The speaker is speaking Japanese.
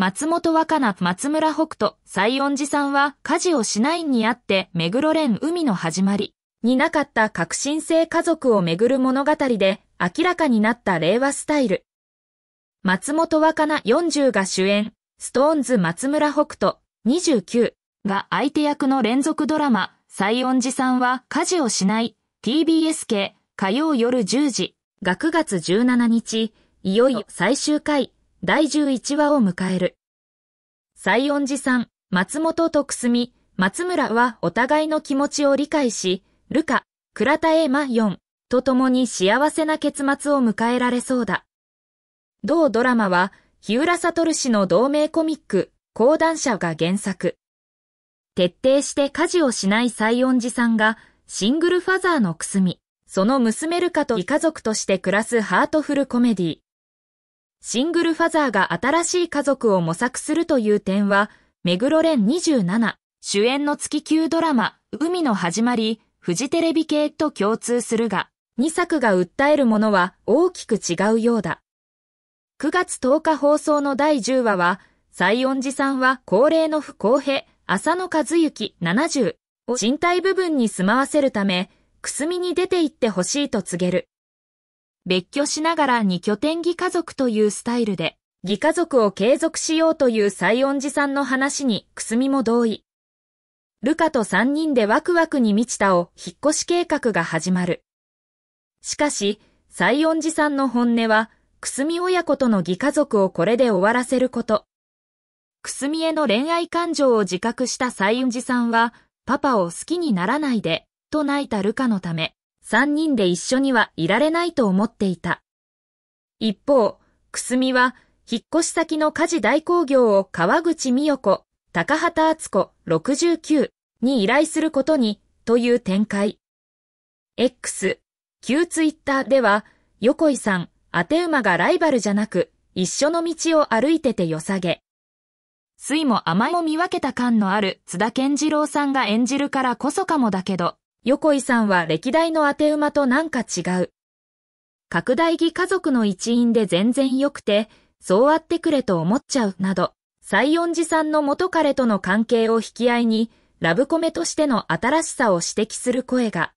松本若菜、松村北斗、西園寺さんは家事をしないにあって、目黒連海の始まり。になかった革新性家族をめぐる物語で明らかになった令和スタイル。松本若菜40が主演、ストーンズ松村北斗29が相手役の連続ドラマ、西園寺さんは家事をしない TBS 系火曜夜10時が9月17日、いよいよ最終回第11話を迎える。西園寺さん、松本とすみ、松村はお互いの気持ちを理解し、ルカ、倉田エマ4と共に幸せな結末を迎えられそうだ。同ドラマは、日浦悟氏の同名コミック、講談社が原作。徹底して家事をしない西園寺さんが、シングルファザーのくすみ、その娘ルカと異家族として暮らすハートフルコメディシングルファザーが新しい家族を模索するという点は、目黒蓮27、主演の月級ドラマ、海の始まり、フジテレビ系と共通するが、2作が訴えるものは大きく違うようだ。9月10日放送の第10話は、西音寺さんは恒例の不公平、浅野和幸70を身体部分に住まわせるため、くすみに出て行ってほしいと告げる。別居しながら二拠点義家族というスタイルで、義家族を継続しようという西恩寺さんの話にくすみも同意。ルカと三人でワクワクに満ちたを引っ越し計画が始まる。しかし、西恩寺さんの本音は、くすみ親子との義家族をこれで終わらせること。くすみへの恋愛感情を自覚した西恩寺さんは、パパを好きにならないで、と泣いたルカのため、三人で一緒にはいられないと思っていた。一方、くすみは、引っ越し先の家事代行業を川口美代子、高畑敦子69に依頼することに、という展開。X、旧ツイッターでは、横井さん、当て馬がライバルじゃなく、一緒の道を歩いてて良さげ。水も甘いも見分けた感のある津田健次郎さんが演じるからこそかもだけど、横井さんは歴代の当て馬となんか違う。拡大義家族の一員で全然良くて、そうあってくれと思っちゃうなど、西園寺さんの元彼との関係を引き合いに、ラブコメとしての新しさを指摘する声が。